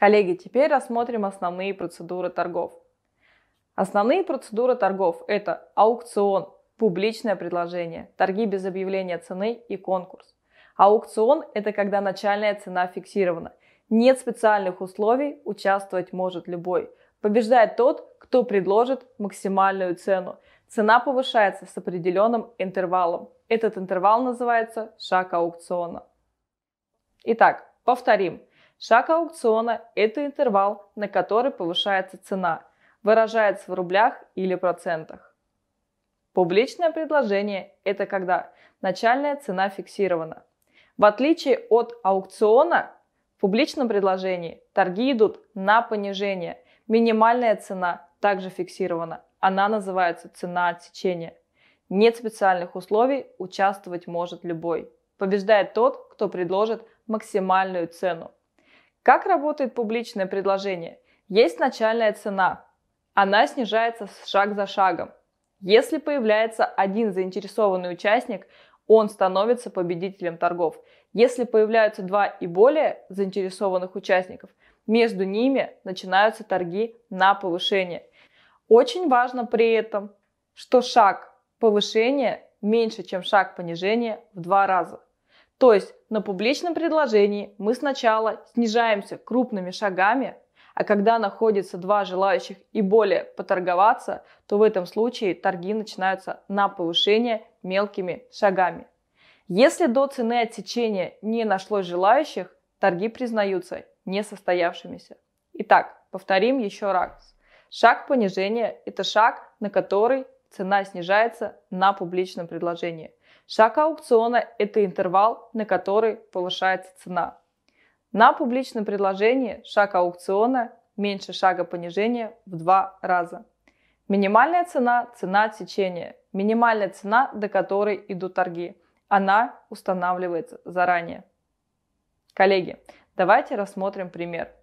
Коллеги, теперь рассмотрим основные процедуры торгов. Основные процедуры торгов – это аукцион, публичное предложение, торги без объявления цены и конкурс. Аукцион – это когда начальная цена фиксирована. Нет специальных условий, участвовать может любой. Побеждает тот, кто предложит максимальную цену. Цена повышается с определенным интервалом. Этот интервал называется шаг аукциона. Итак, повторим. Шаг аукциона – это интервал, на который повышается цена, выражается в рублях или процентах. Публичное предложение – это когда начальная цена фиксирована. В отличие от аукциона, в публичном предложении торги идут на понижение. Минимальная цена также фиксирована. Она называется цена отсечения. Нет специальных условий, участвовать может любой. Побеждает тот, кто предложит максимальную цену – как работает публичное предложение? Есть начальная цена. Она снижается шаг за шагом. Если появляется один заинтересованный участник, он становится победителем торгов. Если появляются два и более заинтересованных участников, между ними начинаются торги на повышение. Очень важно при этом, что шаг повышения меньше, чем шаг понижения в два раза. То есть на публичном предложении мы сначала снижаемся крупными шагами, а когда находится два желающих и более поторговаться, то в этом случае торги начинаются на повышение мелкими шагами. Если до цены отсечения не нашлось желающих, торги признаются несостоявшимися. Итак, повторим еще раз. Шаг понижения – это шаг, на который цена снижается на публичном предложении. Шаг аукциона – это интервал, на который повышается цена. На публичном предложении шаг аукциона меньше шага понижения в два раза. Минимальная цена – цена отсечения. Минимальная цена, до которой идут торги. Она устанавливается заранее. Коллеги, давайте рассмотрим пример –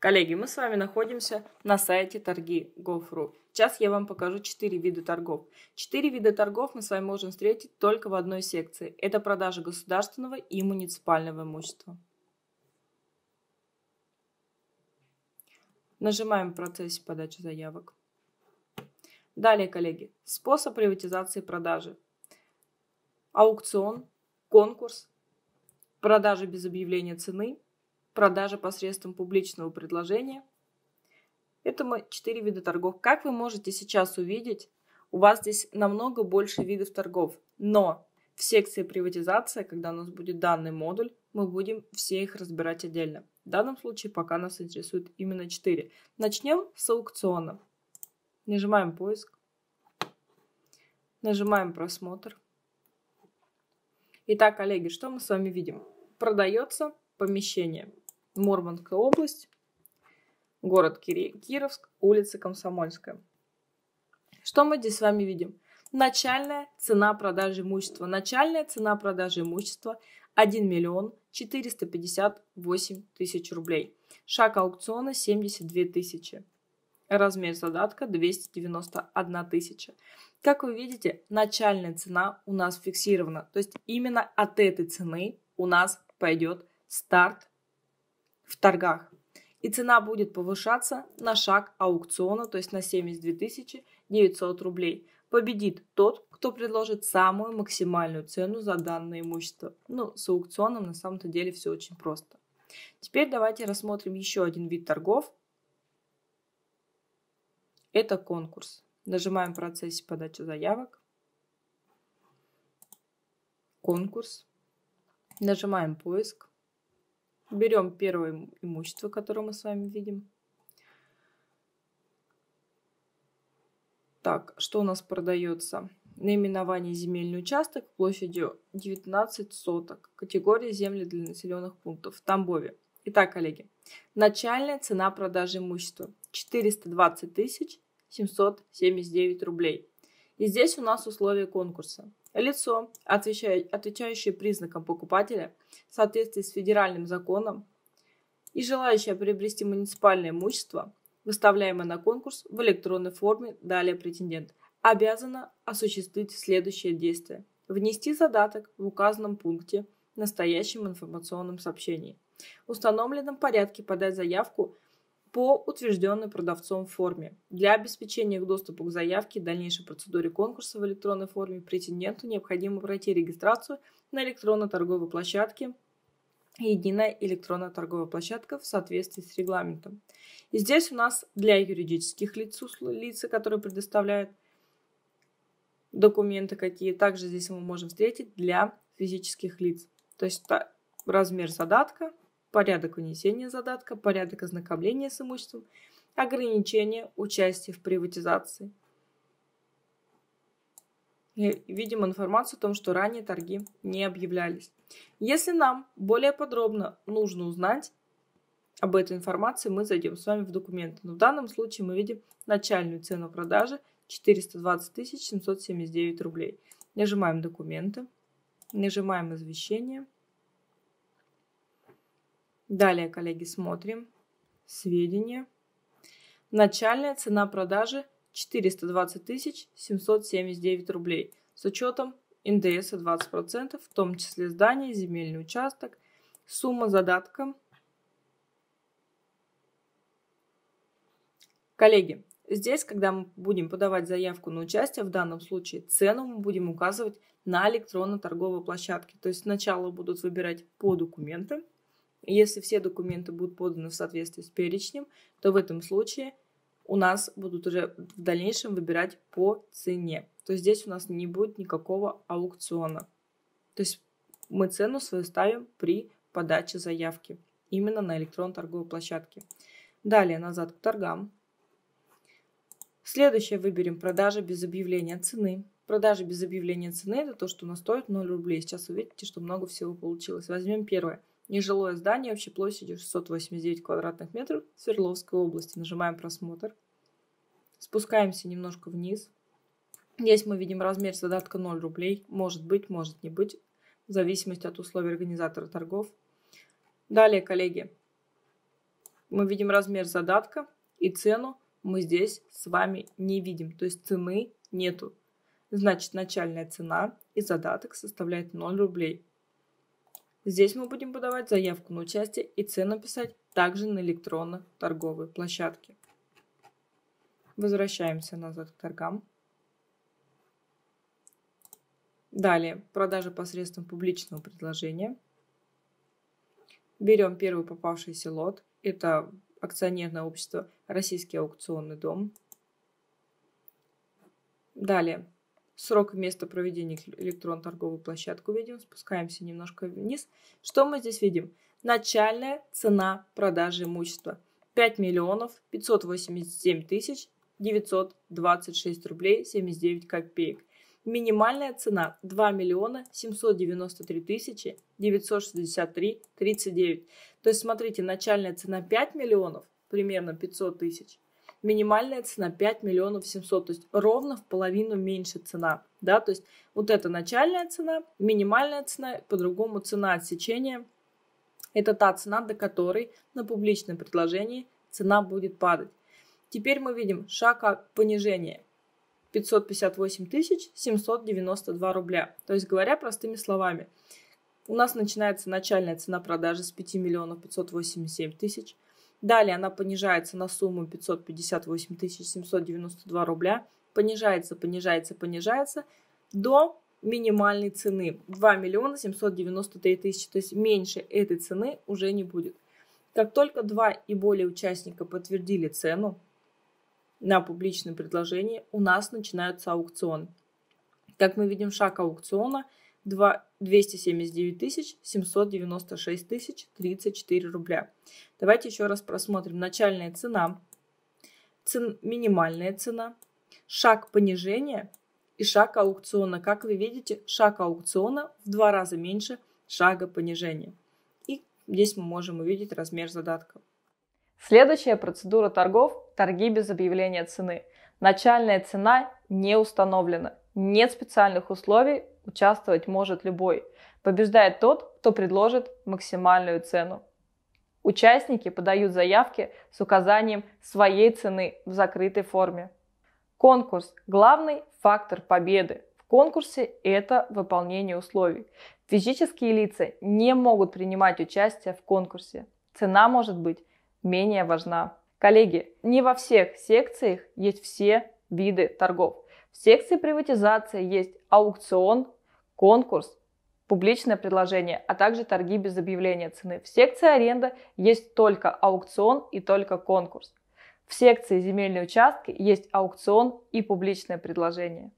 Коллеги, мы с вами находимся на сайте торги.gov.ru. Сейчас я вам покажу четыре вида торгов. Четыре вида торгов мы с вами можем встретить только в одной секции. Это продажа государственного и муниципального имущества. Нажимаем в процессе подачи заявок. Далее, коллеги, способ приватизации продажи. Аукцион, конкурс, продажа без объявления цены – продажа посредством публичного предложения. Это мы четыре вида торгов. Как вы можете сейчас увидеть, у вас здесь намного больше видов торгов. Но в секции приватизация, когда у нас будет данный модуль, мы будем все их разбирать отдельно. В данном случае пока нас интересует именно 4. Начнем с аукциона. Нажимаем поиск. Нажимаем просмотр. Итак, коллеги, что мы с вами видим? Продается Помещение. Мурманская область. Город Кировск, улица Комсомольская. Что мы здесь с вами видим? Начальная цена продажи имущества. Начальная цена продажи имущества 1 миллион 458 тысяч рублей. Шаг аукциона 72 тысячи. Размер задатка 291 тысяча. Как вы видите, начальная цена у нас фиксирована. То есть именно от этой цены у нас пойдет старт в торгах. И цена будет повышаться на шаг аукциона, то есть на 72 900 рублей. Победит тот, кто предложит самую максимальную цену за данное имущество. Ну, с аукционом на самом-то деле все очень просто. Теперь давайте рассмотрим еще один вид торгов. Это конкурс. Нажимаем в процессе подачи заявок. Конкурс. Нажимаем поиск. Берем первое имущество, которое мы с вами видим. Так, что у нас продается? Наименование земельный участок площадью 19 соток. Категория земли для населенных пунктов в Тамбове. Итак, коллеги, начальная цена продажи имущества 420 тысяч 779 рублей. И здесь у нас условия конкурса. Лицо, отвечающее признакам покупателя в соответствии с федеральным законом и желающее приобрести муниципальное имущество, выставляемое на конкурс в электронной форме «Далее претендент», обязано осуществить следующее действие. Внести задаток в указанном пункте в настоящем информационном сообщении. В установленном порядке подать заявку – по утвержденной продавцом форме. Для обеспечения доступа к заявке и дальнейшей процедуре конкурса в электронной форме претенденту необходимо пройти регистрацию на электронной торговой площадке единая электронная торговая площадка в соответствии с регламентом. И здесь у нас для юридических лиц, лиц которые предоставляют документы какие, также здесь мы можем встретить для физических лиц. То есть размер задатка порядок унесения задатка, порядок ознакомления с имуществом, ограничение участия в приватизации. И видим информацию о том, что ранее торги не объявлялись. Если нам более подробно нужно узнать об этой информации, мы зайдем с вами в документы. Но в данном случае мы видим начальную цену продажи 420 779 рублей. Нажимаем документы, нажимаем извещение – Далее, коллеги, смотрим. Сведения. Начальная цена продажи 420 779 рублей с учетом НДС 20%, в том числе здание, земельный участок. Сумма задатка. Коллеги, здесь, когда мы будем подавать заявку на участие, в данном случае цену мы будем указывать на электронно-торговой площадке. То есть сначала будут выбирать по документам, если все документы будут поданы в соответствии с перечнем, то в этом случае у нас будут уже в дальнейшем выбирать по цене. То есть здесь у нас не будет никакого аукциона. То есть мы цену свою ставим при подаче заявки именно на электронной торговой площадке. Далее назад к торгам. Следующее выберем продажи без объявления цены. Продажи без объявления цены это то, что у нас стоит 0 рублей. Сейчас увидите, что много всего получилось. Возьмем первое. Нежилое здание общей площадью 689 квадратных метров Свердловской области. Нажимаем просмотр. Спускаемся немножко вниз. Здесь мы видим размер задатка 0 рублей. Может быть, может не быть. В зависимости от условий организатора торгов. Далее, коллеги, мы видим размер задатка и цену мы здесь с вами не видим. То есть цены нету. Значит, начальная цена и задаток составляет 0 рублей. Здесь мы будем подавать заявку на участие и цену писать также на электронно-торговой площадке. Возвращаемся назад к торгам. Далее, продажа посредством публичного предложения. Берем первый попавшийся лот. Это акционерное общество «Российский аукционный дом». Далее, срок и место проведения электрон-торговую площадку видим. Спускаемся немножко вниз. Что мы здесь видим? Начальная цена продажи имущества. 5 миллионов 587 тысяч 926 рублей 79 копеек. Минимальная цена 2 миллиона 793 тысячи 963 39. То есть, смотрите, начальная цена 5 миллионов, примерно 500 тысяч, минимальная цена 5 миллионов 700, то есть ровно в половину меньше цена, да, то есть вот это начальная цена, минимальная цена, по-другому цена отсечения, это та цена, до которой на публичном предложении цена будет падать. Теперь мы видим шаг понижения. 558 тысяч 792 рубля. То есть, говоря простыми словами, у нас начинается начальная цена продажи с 5 миллионов 587 тысяч – Далее она понижается на сумму 558 792 рубля. Понижается, понижается, понижается до минимальной цены 2 миллиона 793 тысячи. То есть меньше этой цены уже не будет. Как только два и более участника подтвердили цену на публичное предложение, у нас начинаются аукцион. Как мы видим, шаг аукциона – 2, 279 796 тысяч 34 рубля. Давайте еще раз просмотрим. Начальная цена, цен, минимальная цена, шаг понижения и шаг аукциона. Как вы видите, шаг аукциона в два раза меньше шага понижения. И здесь мы можем увидеть размер задатка. Следующая процедура торгов – торги без объявления цены. Начальная цена не установлена. Нет специальных условий участвовать может любой. Побеждает тот, кто предложит максимальную цену. Участники подают заявки с указанием своей цены в закрытой форме. Конкурс – главный фактор победы. В конкурсе это выполнение условий. Физические лица не могут принимать участие в конкурсе. Цена может быть менее важна. Коллеги, не во всех секциях есть все виды торгов. В секции приватизации есть аукцион, конкурс, публичное предложение, а также торги без объявления цены. В секции аренда есть только аукцион и только конкурс. В секции земельные участки есть аукцион и публичное предложение.